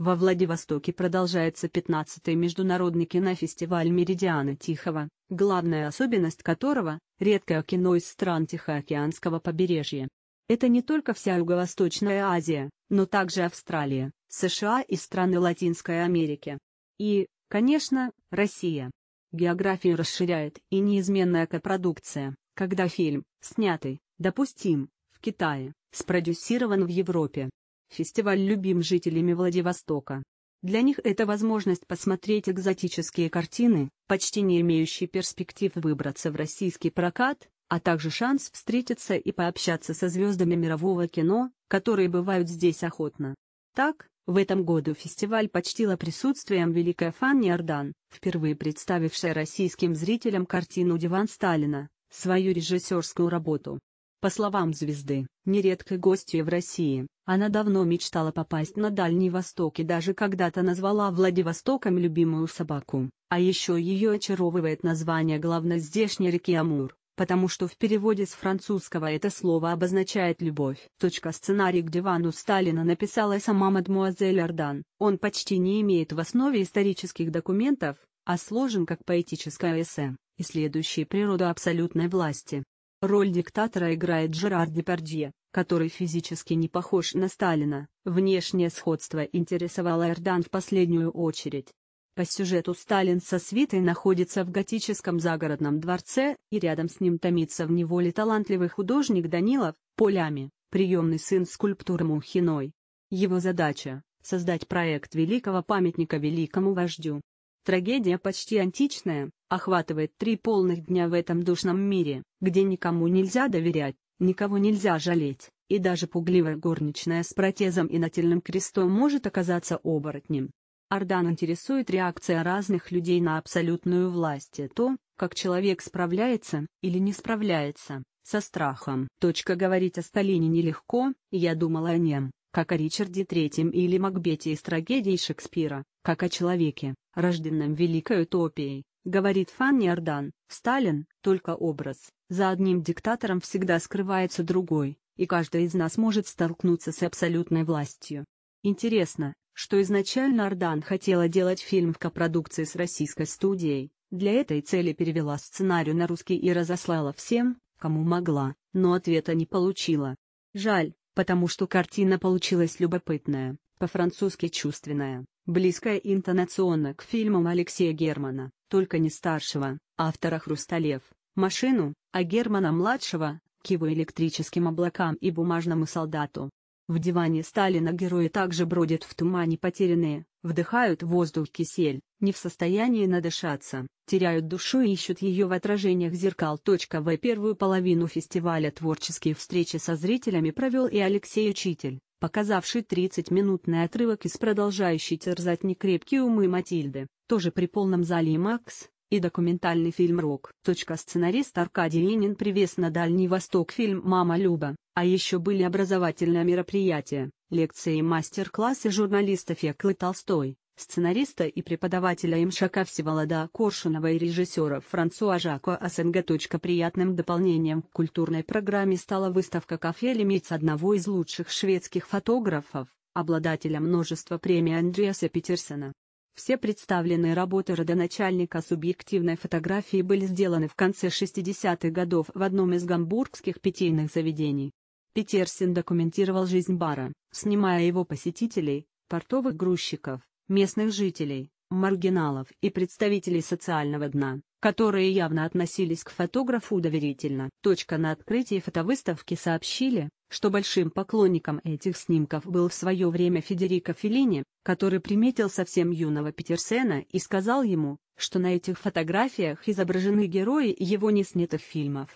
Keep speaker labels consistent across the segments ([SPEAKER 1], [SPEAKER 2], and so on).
[SPEAKER 1] Во Владивостоке продолжается 15-й международный кинофестиваль «Меридиана Тихого», главная особенность которого – редкое кино из стран Тихоокеанского побережья. Это не только вся Юго-Восточная Азия, но также Австралия, США и страны Латинской Америки. И, конечно, Россия. Географию расширяет и неизменная копродукция, когда фильм, снятый, допустим, в Китае, спродюсирован в Европе, Фестиваль любим жителями Владивостока. Для них это возможность посмотреть экзотические картины, почти не имеющие перспектив выбраться в российский прокат, а также шанс встретиться и пообщаться со звездами мирового кино, которые бывают здесь охотно. Так, в этом году фестиваль почтила присутствием великая Фанни Ордан, впервые представившая российским зрителям картину «Диван Сталина», свою режиссерскую работу. По словам звезды, нередкой гостья в России, она давно мечтала попасть на Дальний Восток и даже когда-то назвала Владивостоком любимую собаку, а еще ее очаровывает название главной здешней реки Амур, потому что в переводе с французского это слово обозначает «любовь». Точка сценарий к дивану Сталина написала сама мадмуазель Ардан. он почти не имеет в основе исторических документов, а сложен как поэтическое эссе, исследующее природу абсолютной власти. Роль диктатора играет Жерар Депардье, который физически не похож на Сталина. Внешнее сходство интересовало Эрдан в последнюю очередь. По сюжету Сталин со свитой находится в готическом загородном дворце, и рядом с ним томится в неволе талантливый художник Данилов, полями, приемный сын скульптуры Мухиной. Его задача – создать проект великого памятника великому вождю, Трагедия почти античная, охватывает три полных дня в этом душном мире, где никому нельзя доверять, никого нельзя жалеть, и даже пугливая горничная с протезом и нательным крестом может оказаться оборотнем. Ардан интересует реакция разных людей на абсолютную власть и то, как человек справляется, или не справляется, со страхом. Точка говорить о Сталине нелегко, я думала о нем, как о Ричарде III или Макбете из трагедии Шекспира, как о человеке, Рожденным великой утопией, говорит Фанни Ордан, Сталин – только образ, за одним диктатором всегда скрывается другой, и каждый из нас может столкнуться с абсолютной властью. Интересно, что изначально Ордан хотела делать фильм в копродукции с российской студией, для этой цели перевела сценарий на русский и разослала всем, кому могла, но ответа не получила. Жаль, потому что картина получилась любопытная, по-французски чувственная, близкая интонационно к фильмам Алексея Германа, только не старшего, автора «Хрусталев», «Машину», а Германа-младшего, к его электрическим облакам и бумажному солдату. В диване Сталина герои также бродят в тумане потерянные, вдыхают воздух кисель, не в состоянии надышаться, теряют душу и ищут ее в отражениях зеркал. В первую половину фестиваля творческие встречи со зрителями провел и Алексей Учитель показавший 30-минутный отрывок из продолжающей терзать некрепкие умы Матильды, тоже при полном зале и Макс, и документальный фильм «Рок». Точка сценарист Аркадий Ленин привез на Дальний Восток фильм «Мама Люба», а еще были образовательные мероприятия, лекции и мастер-классы журналистов Еклы Толстой, сценариста и преподавателя Имшака Всеволода Коршунова и режиссера Франсуа Жако СНГ. Приятным дополнением к культурной программе стала выставка «Кафе Лимитс» одного из лучших шведских фотографов, обладателя множества премий Андреаса Петерсена. Все представленные работы родоначальника субъективной фотографии были сделаны в конце 60-х годов в одном из гамбургских питейных заведений. Петерсен документировал жизнь бара, снимая его посетителей, портовых грузчиков, местных жителей, маргиналов и представителей социального дна, которые явно относились к фотографу доверительно. Точка на открытии фотовыставки сообщили, что большим поклонником этих снимков был в свое время Федерико Феллини, который приметил совсем юного Петерсена и сказал ему, что на этих фотографиях изображены герои его неснятых фильмов.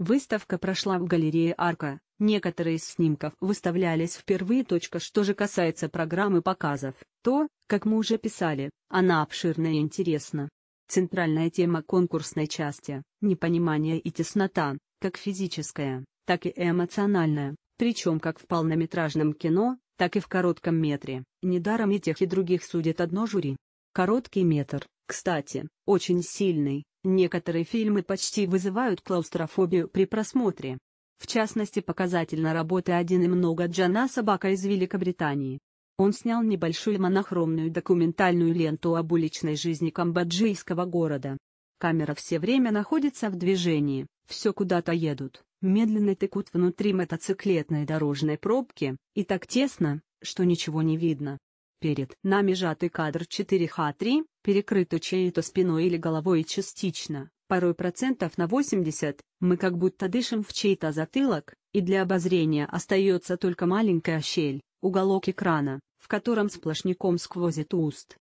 [SPEAKER 1] Выставка прошла в галерее «Арка», некоторые из снимков выставлялись впервые. Что же касается программы показов, то, как мы уже писали, она обширна и интересна. Центральная тема конкурсной части – непонимание и теснота, как физическая, так и эмоциональная, причем как в полнометражном кино, так и в коротком метре. Недаром и тех и других судит одно жюри. Короткий метр, кстати, очень сильный, Некоторые фильмы почти вызывают клаустрофобию при просмотре. В частности показательна работа «Один и много» Джана Собака из Великобритании. Он снял небольшую монохромную документальную ленту об уличной жизни камбоджийского города. Камера все время находится в движении, все куда-то едут, медленно текут внутри мотоциклетной дорожной пробки, и так тесно, что ничего не видно. Перед нами сжатый кадр 4Х3, перекрыто чьей-то спиной или головой частично, порой процентов на 80, мы как будто дышим в чей-то затылок, и для обозрения остается только маленькая щель, уголок экрана, в котором сплошняком сквозит уст.